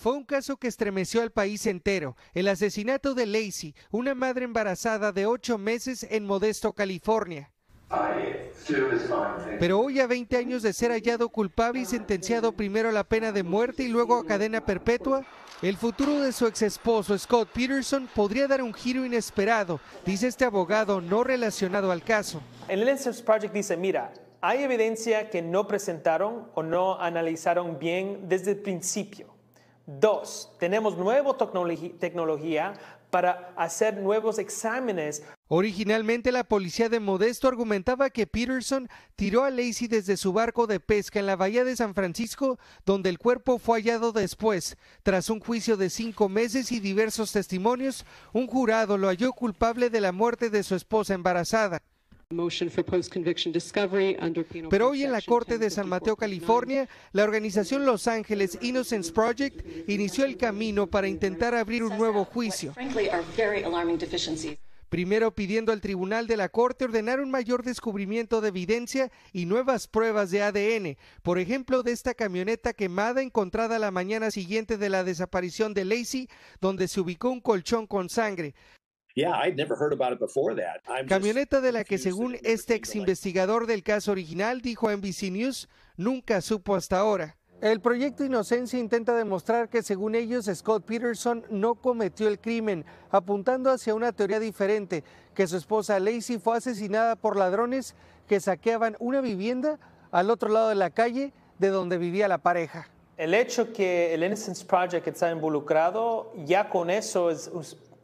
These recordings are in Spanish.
Fue un caso que estremeció al país entero, el asesinato de Lacey, una madre embarazada de ocho meses en Modesto, California. Pero hoy, a 20 años de ser hallado culpable y sentenciado primero a la pena de muerte y luego a cadena perpetua, el futuro de su ex esposo Scott Peterson podría dar un giro inesperado, dice este abogado no relacionado al caso. El Innocence Project dice, mira, hay evidencia que no presentaron o no analizaron bien desde el principio. Dos, tenemos nueva tecnología para hacer nuevos exámenes. Originalmente la policía de Modesto argumentaba que Peterson tiró a Lacey desde su barco de pesca en la bahía de San Francisco, donde el cuerpo fue hallado después. Tras un juicio de cinco meses y diversos testimonios, un jurado lo halló culpable de la muerte de su esposa embarazada. Pero hoy en la Corte de San Mateo, California, la organización Los Ángeles Innocence Project inició el camino para intentar abrir un nuevo juicio. Primero pidiendo al Tribunal de la Corte ordenar un mayor descubrimiento de evidencia y nuevas pruebas de ADN, por ejemplo, de esta camioneta quemada encontrada la mañana siguiente de la desaparición de Lacey, donde se ubicó un colchón con sangre. Camioneta de la que según este ex investigador del caso original dijo a NBC News, nunca supo hasta ahora. El proyecto Inocencia intenta demostrar que según ellos Scott Peterson no cometió el crimen, apuntando hacia una teoría diferente, que su esposa Lacey fue asesinada por ladrones que saqueaban una vivienda al otro lado de la calle de donde vivía la pareja. El hecho que el Innocence Project está involucrado, ya con eso es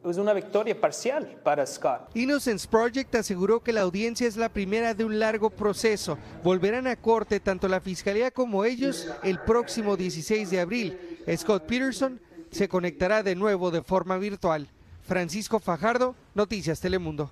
es una victoria parcial para Scott. Innocence Project aseguró que la audiencia es la primera de un largo proceso. Volverán a corte tanto la fiscalía como ellos el próximo 16 de abril. Scott Peterson se conectará de nuevo de forma virtual. Francisco Fajardo, Noticias Telemundo.